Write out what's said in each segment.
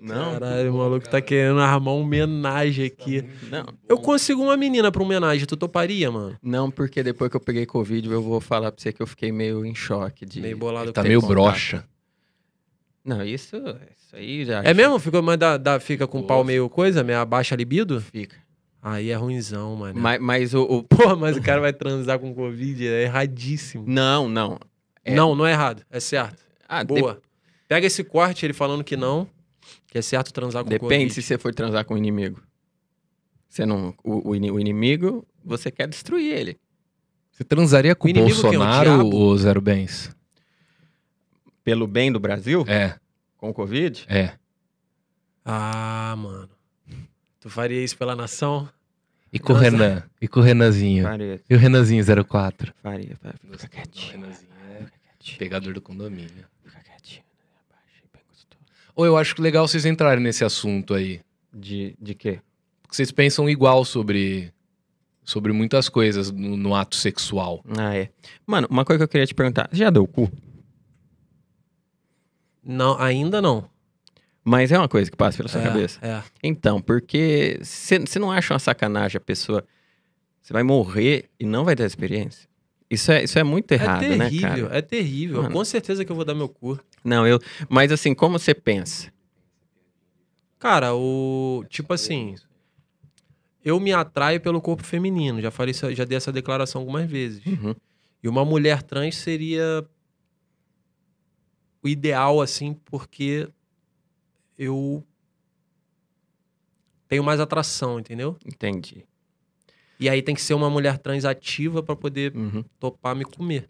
Não. Caralho, o maluco cara. tá querendo armar uma homenagem aqui. Não. Eu consigo uma menina pra homenagem, tu toparia, mano? Não, porque depois que eu peguei Covid, eu vou falar pra você que eu fiquei meio em choque. De... Meio bolado. Tá meio broxa. Não, isso, isso aí já... É mesmo? Fica, mas dá, dá, fica com o pau meio coisa, meio baixa libido? Fica. Aí é ruimzão, mano. Mas, mas o, o... Pô, mas o cara vai transar com Covid, é erradíssimo. Não, não. É... Não, não é errado, é certo. Ah, Boa. De... Pega esse corte, ele falando que não. Que é certo transar com Depende Covid. se você for transar com o inimigo. Você não, o, o, o inimigo, você quer destruir ele. Você transaria com o, Bolsonaro o ou Zero Bens? Pelo bem do Brasil? É. Com o Covid? É. Ah, mano. Tu faria isso pela nação? E com o Renan? E com o Renanzinho? Faria. E o Renanzinho 04? Faria, faria. Fica quietinho. O Renanzinho é pegador do condomínio. Ou eu acho legal vocês entrarem nesse assunto aí. De, de quê? Porque vocês pensam igual sobre sobre muitas coisas no, no, ato sexual. Ah, é. Mano, uma coisa que eu queria te perguntar: já deu cu? Não, ainda não. Mas é uma coisa que passa pela sua é, cabeça. É. Então, porque você não acha uma sacanagem a pessoa. Você vai morrer e não vai ter experiência? Isso é, isso é muito é errado, é terrível, né, cara? É terrível, Mano. com certeza que eu vou dar meu cu. Não, eu... Mas assim, como você pensa? Cara, o... Tipo assim... Eu me atraio pelo corpo feminino. Já falei, já dei essa declaração algumas vezes. Uhum. E uma mulher trans seria o ideal, assim, porque eu tenho mais atração, entendeu? Entendi. E aí tem que ser uma mulher trans ativa para poder uhum. topar me comer.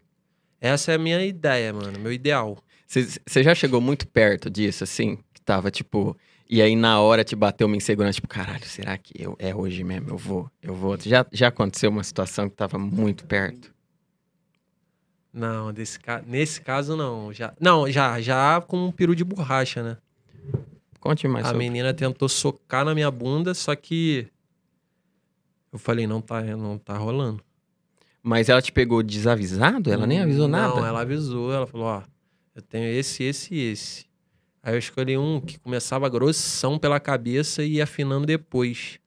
Essa é a minha ideia, mano, meu ideal. Você já chegou muito perto disso, assim? Que tava tipo. E aí na hora te bateu uma insegurança, tipo, caralho, será que eu, é hoje mesmo? Eu vou, eu vou. Já, já aconteceu uma situação que tava muito perto? Não, desse ca... nesse caso não. Já... Não, já, já com um peru de borracha, né? Conte mais. A sobre. menina tentou socar na minha bunda, só que eu falei, não tá, é, não tá rolando. Mas ela te pegou desavisado? Ela nem avisou não, nada? Não, ela avisou, ela falou, ó, eu tenho esse, esse e esse. Aí eu escolhi um que começava grossão pela cabeça e ia afinando depois.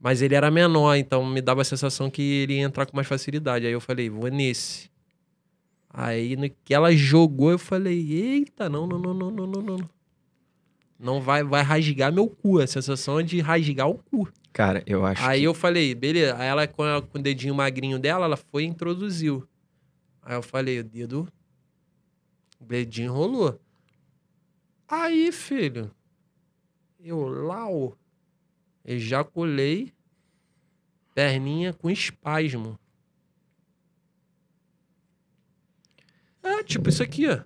Mas ele era menor, então me dava a sensação que ele ia entrar com mais facilidade. Aí eu falei, vou nesse. Aí no que ela jogou, eu falei, eita, não, não, não, não, não, não, não. Não vai, vai rasgar meu cu. A sensação é de rasgar o cu. Cara, eu acho. Aí que... eu falei, beleza. Aí ela com, ela, com o dedinho magrinho dela, ela foi e introduziu. Aí eu falei, o dedo. O dedinho rolou. Aí, filho. Eu, lau. Ejaculei. Perninha com espasmo. É, tipo isso aqui, ó.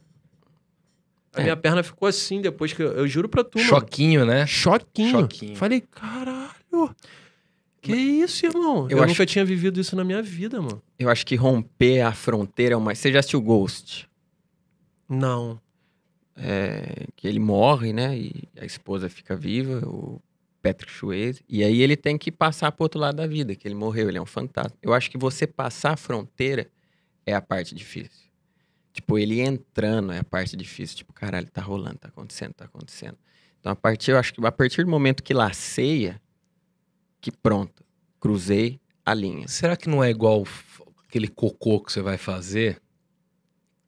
A é. minha perna ficou assim depois que. Eu, eu juro pra tu. Choquinho, mano. né? Choquinho. Choquinho. Falei, cara pô. Que isso, irmão? Eu, eu acho... nunca tinha vivido isso na minha vida, mano. Eu acho que romper a fronteira é uma. Você já assistiu Ghost? Não. É... que ele morre, né? E a esposa fica viva, o Patrick Swayze. E aí ele tem que passar pro outro lado da vida, que ele morreu, ele é um fantasma. Eu acho que você passar a fronteira é a parte difícil. Tipo, ele entrando é a parte difícil. Tipo, caralho, tá rolando, tá acontecendo, tá acontecendo. Então, a partir, eu acho que a partir do momento que laceia, que pronto, cruzei a linha. Será que não é igual aquele cocô que você vai fazer,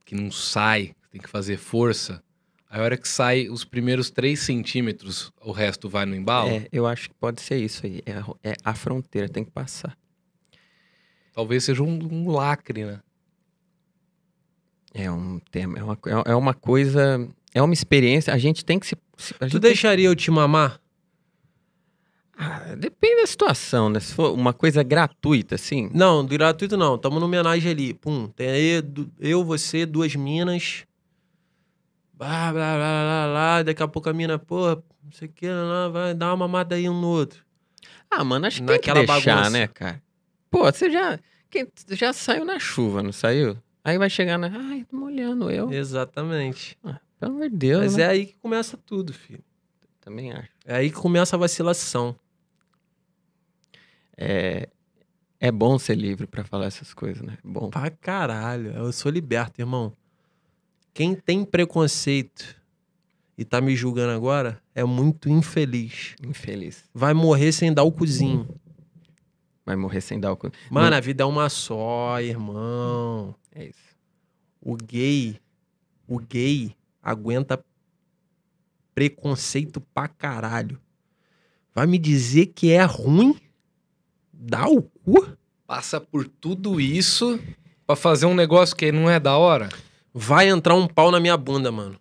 que não sai, tem que fazer força? A hora que sai os primeiros 3 centímetros, o resto vai no embalo? É, eu acho que pode ser isso aí. É, a, é a fronteira, tem que passar. Talvez seja um, um, lacre, né? É um tema, é uma, é, é uma coisa, é uma experiência. A gente tem que se. tu deixaria que... eu te mamar? Ah, depende da situação, né? Se for uma coisa gratuita, assim. Não, gratuito não. Estamos numa homenagem ali. Pum, tem aí eu, você, duas minas. Blá, blá, blá, blá, blá. Daqui a pouco a mina, porra, não sei o que, vai dar uma mamada aí um no outro. Ah, mano, acho que Naquela tem que deixar, bagunça. né, cara? Pô, você já, quem, já saiu na chuva, não saiu? Aí vai chegar na... Ai, tô molhando eu. Exatamente. Ah, pelo amor de Deus, Mas né? é aí que começa tudo, filho. Também acho. É aí que começa a vacilação é, é bom ser livre para falar essas coisas, né? bom. Pra caralho. Eu sou liberto, irmão. Quem tem preconceito e tá me julgando agora é muito infeliz. Infeliz. Vai morrer sem dar o cozinho. Vai morrer sem dar o cozinho. Mano, Não... a vida é uma só, irmão. É isso. O gay, o gay aguenta preconceito pra caralho. Vai me dizer que é ruim? dá o cu? Passa por tudo isso para fazer um negócio que não é da hora? Vai entrar um pau na minha bunda, mano.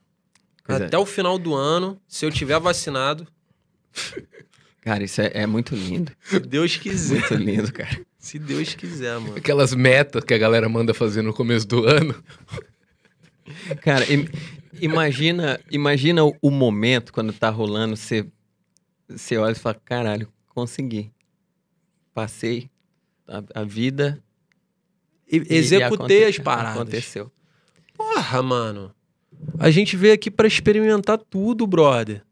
Pois é. Até é. o final do ano, se eu tiver vacinado. Cara, isso é, é muito lindo. Se Deus quiser. Muito lindo, cara. Se Deus quiser, mano. Aquelas metas que a galera manda fazer no começo do ano. Cara, im imagina, imagina o momento quando tá rolando, você, você olha e fala, caralho, consegui passei a, a vida. E, executei as paradas. Aconteceu. Porra, mano. A gente veio aqui para experimentar tudo, brother.